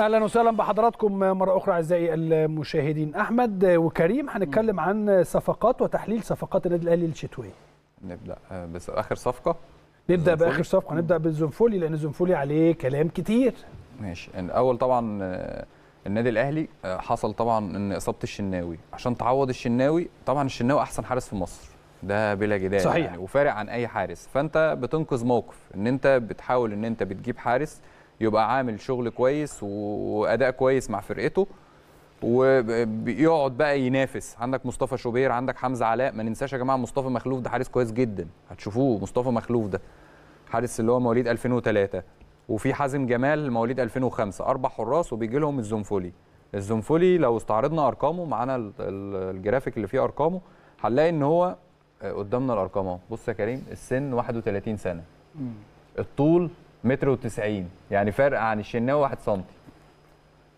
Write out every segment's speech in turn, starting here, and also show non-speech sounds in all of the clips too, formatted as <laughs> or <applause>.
اهلا وسهلا بحضراتكم مره اخرى اعزائي المشاهدين احمد وكريم هنتكلم عن صفقات وتحليل صفقات النادي الاهلي الشتويه نبدا آه، باخر صفقه نبدا باخر صفقه نبدا بالزنفولي لان الزنفولي عليه كلام كتير ماشي الاول طبعا آه، النادي الاهلي آه، حصل طبعا ان اصابه الشناوي عشان تعوض الشناوي طبعا الشناوي احسن حارس في مصر ده بلا جدال صحيح. يعني وفارق عن اي حارس فانت بتنقذ موقف ان انت بتحاول ان انت بتجيب حارس يبقى عامل شغل كويس واداء كويس مع فرقته وبيقعد بقى ينافس عندك مصطفى شوبير عندك حمزه علاء ما ننساش يا جماعه مصطفى مخلوف ده حارس كويس جدا هتشوفوه مصطفى مخلوف ده حارس اللي هو مواليد 2003 وفي حازم جمال مواليد 2005 اربع حراس وبيجي لهم الزنفولي الزنفولي لو استعرضنا ارقامه معانا الجرافيك اللي فيه ارقامه هنلاقي ان هو آه، قدامنا الارقام اهو بص يا كريم السن 31 سنه الطول متر و90 يعني فرق عن الشناوي 1 سم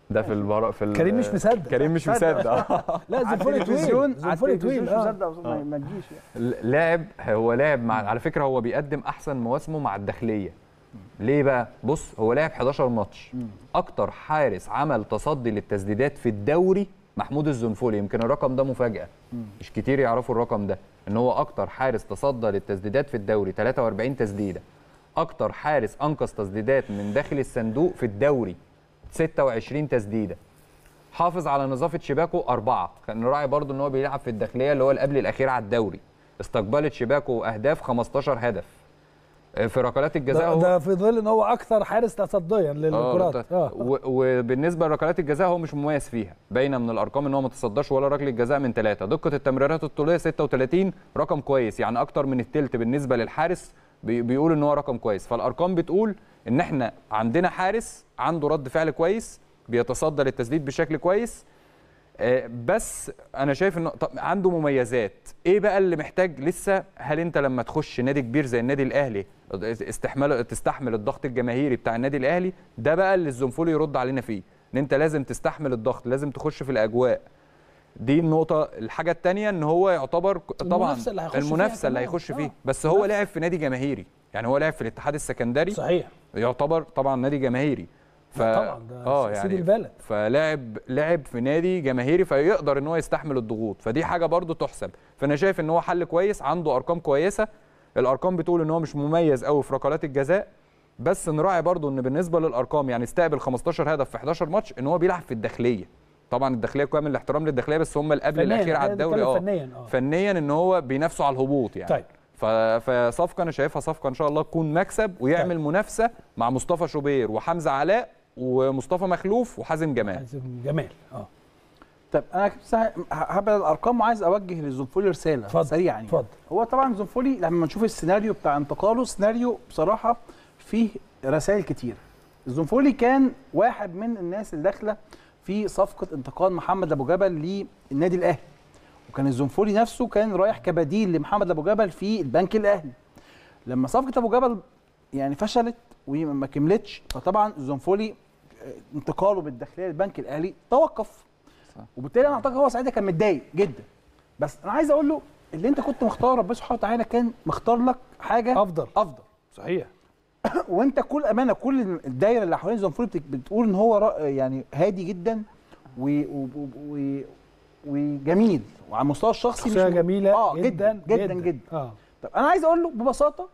ده في البر... في ال... كريم مش مصدق كريم مش مصدق <laughs> لا زنفوني طويل زنفوني طويل مش آه. مصدق آه. ما تجيش يعني لاعب هو لاعب مع على فكره هو بيقدم احسن مواسمه مع الداخليه ليه بقى؟ بص هو لاعب 11 ماتش اكتر حارس عمل تصدي للتسديدات في الدوري محمود الزنفولي يمكن الرقم ده مفاجاه مش كتير يعرفوا الرقم ده ان هو اكتر حارس تصدى للتسديدات في الدوري 43 تسديده اكتر حارس انقذ تسديدات من داخل الصندوق في الدوري 26 تسديده حافظ على نظافه شباكه اربعه كان راعي برضو ان هو بيلعب في الداخليه اللي هو القبل الاخير على الدوري استقبلت شباكه اهداف 15 هدف آه، في ركلات الجزاء ده, هو ده في ظل ان هو اكثر حارس تصديا للكرات آه, آه. وبالنسبه لركلات الجزاء هو مش مميز فيها باينه من الارقام ان هو ما تصداش ولا ركله جزاء من ثلاثه دقه التمريرات الطوليه 36 رقم كويس يعني اكتر من الثلث بالنسبه للحارس بيقول ان هو رقم كويس فالارقام بتقول ان احنا عندنا حارس عنده رد فعل كويس بيتصدى للتسديد بشكل كويس آه، بس انا شايف انه عنده مميزات ايه بقى اللي محتاج لسه هل انت لما تخش نادي كبير زي النادي الاهلي استحمل تستحمل الضغط الجماهيري بتاع النادي الاهلي ده بقى اللي الزنفولي يرد علينا فيه ان انت لازم تستحمل الضغط لازم تخش في الاجواء دي النقطه الحاجه الثانيه ان هو يعتبر طبعا المنافسه اللي هيخش المنافسه اللي هيخش فيه آه. بس هو لاعب في نادي جماهيري يعني هو لاعب في الاتحاد السكندري صحيح يعتبر طبعا نادي جماهيري ف... طبعا ده اه يعني البلد فلاعب لعب في نادي جماهيري فيقدر ان هو يستحمل الضغوط فدي حاجه برضو تحسب فانا شايف ان هو حل كويس عنده ارقام كويسه الارقام بتقول ان هو مش مميز قوي في ركلات الجزاء بس نراعي برضو ان بالنسبه للارقام يعني استقبل 15 هدف في 11 ماتش ان هو بيلعب في الداخليه طبعا الداخليه كامل الاحترام للداخليه بس هم القبل الاخير على الدوري اه فنيا آه. فنيا ان هو بينافسوا على الهبوط يعني طيب فصفقه انا شايفها صفقه ان شاء الله تكون مكسب ويعمل طيب. منافسه مع مصطفى شوبير وحمزه علاء ومصطفى مخلوف وحازم جمال حازم جمال اه طب انا هبعد الارقام وعايز اوجه لزنفولي رساله فضل. سريعا يعني فضل. هو طبعا زنفولي لما نشوف السيناريو بتاع انتقاله سيناريو بصراحه فيه رسائل كتير زنفولي كان واحد من الناس اللي داخله في صفقه انتقال محمد ابو جبل للنادي الاهلي وكان الزنفوري نفسه كان رايح كبديل لمحمد ابو جبل في البنك الاهلي لما صفقه ابو جبل يعني فشلت وما كملتش فطبعا الزنفولي آه، انتقاله بالداخليه للبنك الاهلي توقف وبالتالي انا اعتقد هو ساعتها كان متضايق جدا بس انا عايز اقول له اللي انت كنت مختار ربنا سبحانه وتعالى كان مختار لك حاجه افضل افضل صحيح <coughs> وانت كل امانه كل الدايره اللي حوالين فوري بتقول ان هو يعني هادي جدا و... و... و... وجميل وعلى المستوى الشخصي مش جميله آه جدا جدا جدا, جدا. جدا. آه. طب انا عايز اقول له ببساطه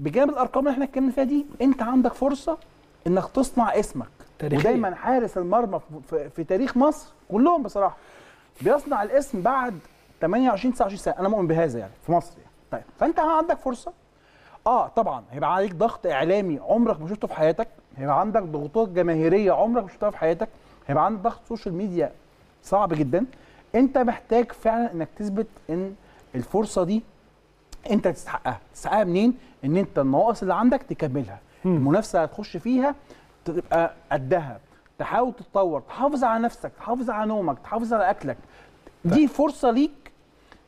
بجانب الارقام اللي احنا اتكلمنا فيها دي انت عندك فرصه انك تصنع اسمك تاريخيا ودايما حارس المرمى في تاريخ مصر كلهم بصراحه بيصنع الاسم بعد 28 29 سنه انا مؤمن بهذا يعني في مصر يعني. طيب فانت عندك فرصه اه طبعا هيبقى عليك ضغط اعلامي عمرك ما شفته في حياتك هيبقى عندك ضغوطات جماهيريه عمرك ما شفتها في حياتك هيبقى عندك ضغط سوشيال ميديا صعب جدا انت محتاج فعلا انك تثبت ان الفرصه دي انت تستحقها تستحقها منين ان انت النواقص اللي عندك تكملها م. المنافسه هتخش فيها تبقى قدها تحاول تتطور تحافظ على نفسك تحافظ على نومك تحافظ على اكلك دي طيب. فرصه ليك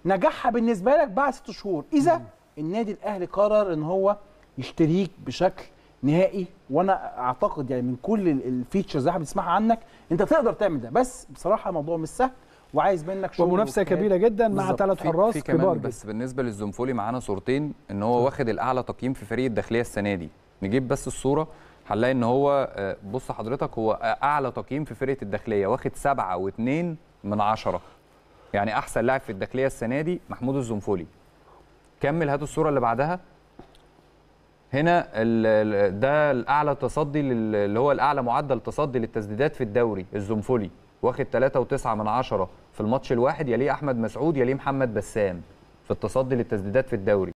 نجاحها بالنسبه لك بعد ست شهور اذا مم. النادي الاهلي قرر ان هو يشتريك بشكل نهائي وانا اعتقد يعني من كل الفيتشرز اللي احنا بنسمعها عنك انت تقدر تعمل ده بس بصراحه الموضوع مش سهل وعايز منك شغل ومنافسه كبيره جدا مع ثلاث حراس في كبار جدا. بس بالنسبه للزنفولي معانا صورتين ان هو واخد الاعلى تقييم في فريق الداخليه السنه دي نجيب بس الصوره هنلاقي ان هو آه، بص حضرتك هو اعلى تقييم في فرقه الداخليه واخد سبعة واثنين من عشرة يعني احسن لاعب في الداخليه السنه دي محمود الزنفولي كمل هات الصوره اللي بعدها هنا ده الاعلى تصدي اللي هو الاعلى معدل تصدي للتسديدات في الدوري الزنفولي واخد 3.9 من عشرة في الماتش الواحد يليه احمد مسعود يليه محمد بسام في التصدي للتسديدات في الدوري